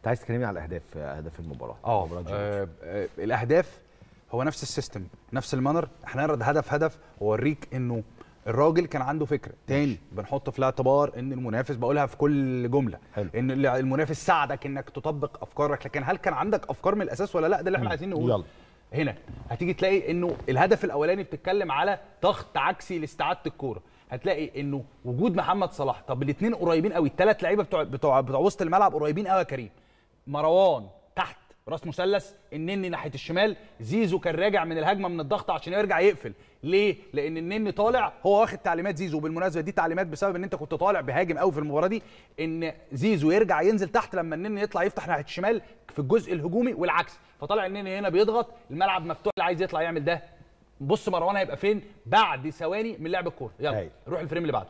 انت عايز تكلمني على الاهداف اهداف المباراه اه, آه،, آه، الاهداف هو نفس السيستم نفس المانر احنا نرد هدف هدف ووريك انه الراجل كان عنده فكره تاني بنحط في الاعتبار ان المنافس بقولها في كل جمله حلو. ان المنافس ساعدك انك تطبق افكارك لكن هل كان عندك افكار من الاساس ولا لا ده اللي احنا عايزين نقوله يلا هنا هتيجي تلاقي انه الهدف الاولاني بتتكلم على ضغط عكسي لاستعاده الكوره هتلاقي انه وجود محمد صلاح طب الاثنين قريبين قوي الثلاث لعيبه بتوع بتوع, بتوع وسط الملعب قريبين قوي يا كريم مروان تحت راس مثلث النني ناحيه الشمال زيزو كان راجع من الهجمه من الضغط عشان يرجع يقفل ليه لان النني طالع هو واخد تعليمات زيزو بالمناسبه دي تعليمات بسبب ان انت كنت طالع بهاجم قوي في المباراه دي ان زيزو يرجع ينزل تحت لما النني يطلع يفتح ناحيه الشمال في الجزء الهجومي والعكس فطالع النني هنا بيضغط الملعب مفتوح اللي عايز يطلع يعمل ده بص مروان هيبقى فين بعد ثواني من لعب الكوره يلا هي. روح الفريم اللي بعده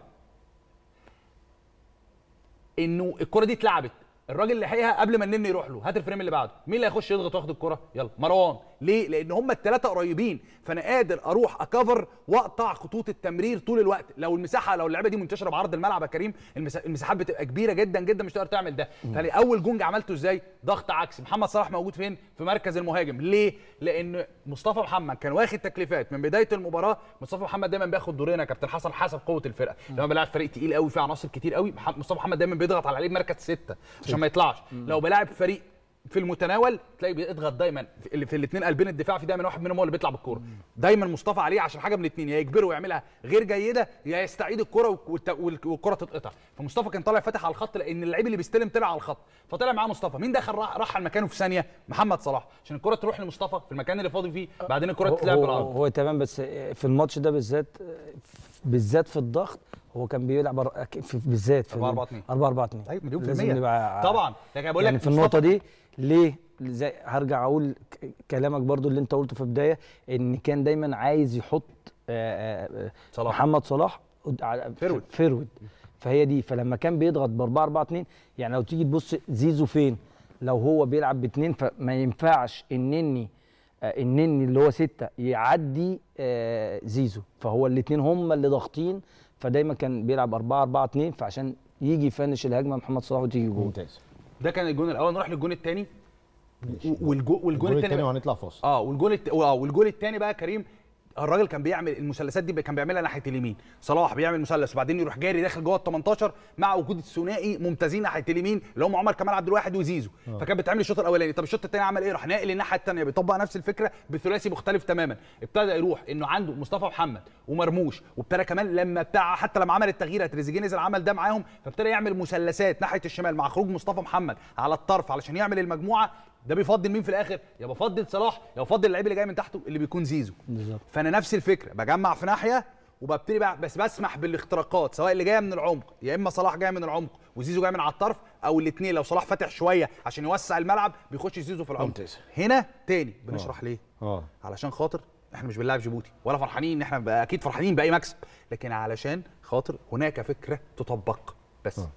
انه الكوره دي اتلعبت الراجل لحقها قبل ما النني يروح له هات الفريم اللي بعده مين اللي هيخش يضغط واخد الكره يلا مروان ليه لان هم الثلاثه قريبين فانا قادر اروح اكفر واقطع خطوط التمرير طول الوقت لو المساحه لو اللعبه دي منتشره بعرض الملعب يا كريم المساحات بتبقى كبيره جدا جدا مش هتقدر تعمل ده فاول جونج عملته ازاي ضغط عكسي محمد صلاح موجود فين في مركز المهاجم ليه لان مصطفى محمد كان واخد تكليفات من بدايه المباراه مصطفى محمد دايما بياخد دورين يا كابتن حسن حسب قوه الفرقه لما بيلعب فريق تقيل قوي فيه عناصر كتير قوي مصطفى محمد دايما بيضغط على لعيب مركز سته عشان ما يطلعش لو بيلعب فريق في المتناول تلاقي بيضغط دايما اللي في الاثنين قلبين الدفاع في دايما واحد منهم هو اللي بيطلع بالكوره دايما مصطفى عليه عشان حاجه من الاثنين يا يجبره يعملها غير جيده يا يستعيد الكوره والكره تتقطع فمصطفى كان طالع فاتح على الخط لان اللعيب اللي بيستلم طلع على الخط فطلع معاه مصطفى مين دخل راح, راح على مكانه في ثانيه محمد صلاح عشان الكره تروح لمصطفى في المكان اللي فاضي فيه بعدين الكره تتلعب بالارض هو تمام بس في الماتش ده بالذات بالذات في الضغط هو كان بيلعب بالذات في 4 4 2 4 4 2 ايوه مليون في المية طبعا لكن بقول يعني لك يعني في النقطة دي ليه زي هرجع اقول كلامك برضو اللي انت قلته في البداية ان كان دايما عايز يحط آه، آه، صلاح محمد صلاح فيرود فيرود فهي دي فلما كان بيضغط ب 4 4 2 يعني لو تيجي تبص زيزو فين لو هو بيلعب باثنين فما ينفعش انني آه، النني اللي هو ستة يعدي آه، زيزو فهو الاثنين هم اللي ضاغطين فدايما كان بيلعب 4 4 2 فعشان يجي يفنش الهجمه محمد صلاح وتيجي جول ممتاز ده كان الجون الاول نروح للجون الثاني والجو والجون الثاني وهنطلع فاصل اه والجون الت... اه والجون الثاني بقى كريم الراجل كان بيعمل المثلثات دي كان بيعملها ناحيه اليمين صلاح بيعمل مثلث وبعدين يروح جاري داخل جوه ال 18 مع وجود الثنائي ممتازين ناحيه اليمين اللي هم عمر كمال عبد الواحد وزيزو آه. فكان بتعمل الشوط الاولاني طب الشوط الثاني عمل ايه راح ناقل الناحيه الثانيه بيطبق نفس الفكره بثلاثي مختلف تماما ابتدى يروح انه عنده مصطفى محمد ومرموش وابتدى كمان لما بتاع حتى لما عمل التغيير تريزيجيه نزل عمل ده معاهم فابتدى يعمل مثلثات ناحيه الشمال مع خروج مصطفى محمد على الطرف علشان يعمل المجموعه ده بيفضل مين في الاخر يا بفضل صلاح يا بفضل اللعيب اللي جاي من تحته اللي بيكون زيزو بالظبط فانا نفس الفكره بجمع في ناحيه وببتدي بقى بس بسمح بالاختراقات سواء اللي جايه من العمق يا اما صلاح جاي من العمق وزيزو جاي من على الطرف او الاثنين لو صلاح فاتح شويه عشان يوسع الملعب بيخش زيزو في العمق ممتاز. هنا تاني بنشرح أوه. ليه اه علشان خاطر احنا مش بنلعب جيبوتي ولا فرحانين ان احنا اكيد فرحانين باي مكسب لكن علشان خاطر هناك فكره تطبق بس أوه.